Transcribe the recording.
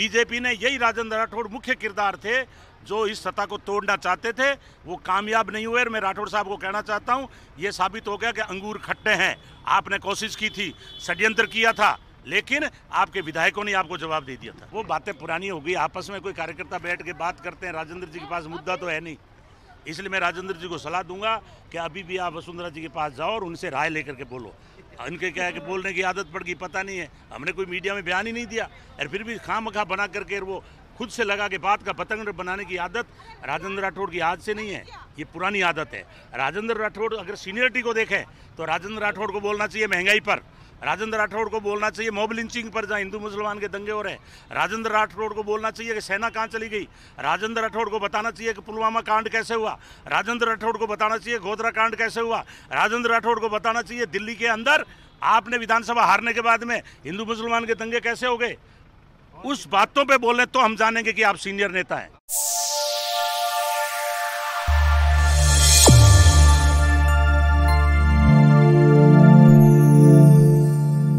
BJP ने यही राजेंद्र राठौड़ मुख्य किरदार थे जो इस सत्ता को तोड़ना चाहते थे वो कामयाब नहीं हुए और मैं राठौड़ साहब को कहना चाहता हूँ ये साबित हो गया कि अंगूर खट्टे हैं आपने कोशिश की थी षड्यंत्र किया था लेकिन आपके विधायकों ने आपको जवाब दे दिया था वो बातें पुरानी हो गई आपस में कोई कार्यकर्ता बैठ के बात करते हैं राजेंद्र जी के पास मुद्दा तो है नहीं इसलिए मैं राजेंद्र जी को सलाह दूंगा कि अभी भी आप वसुंधरा जी के पास जाओ और उनसे राय लेकर के बोलो इनके क्या है कि बोलने की आदत पड़ गई पता नहीं है हमने कोई मीडिया में बयान ही नहीं दिया और फिर भी खाम खा बना करके वो खुद से लगा के बात का पतंग बनाने की आदत राजेंद्र राठौड़ की आज से नहीं है ये पुरानी आदत है राजेंद्र राठौड़ अगर सीनियरिटी को देखें तो राजेंद्र राठौड़ को बोलना चाहिए महंगाई पर राजेंद्र राठौड़ को बोलना चाहिए मॉब लिंचिंग पर जहाँ हिंदू मुसलमान के दंगे हो रहे हैं राजेंद्र राठौड़ को बोलना चाहिए कि सेना कहाँ चली गई राजेंद्र राठौड़ को बताना चाहिए कि पुलवामा कांड कैसे हुआ राजेंद्र राठौड़ को बताना चाहिए गोधरा कांड कैसे हुआ राजेंद्र राठौड़ को बताना चाहिए दिल्ली के अंदर आपने विधानसभा हारने के बाद में हिंदू मुसलमान के दंगे कैसे हो गए उस बातों पर बोले तो हम जानेंगे कि आप सीनियर नेता हैं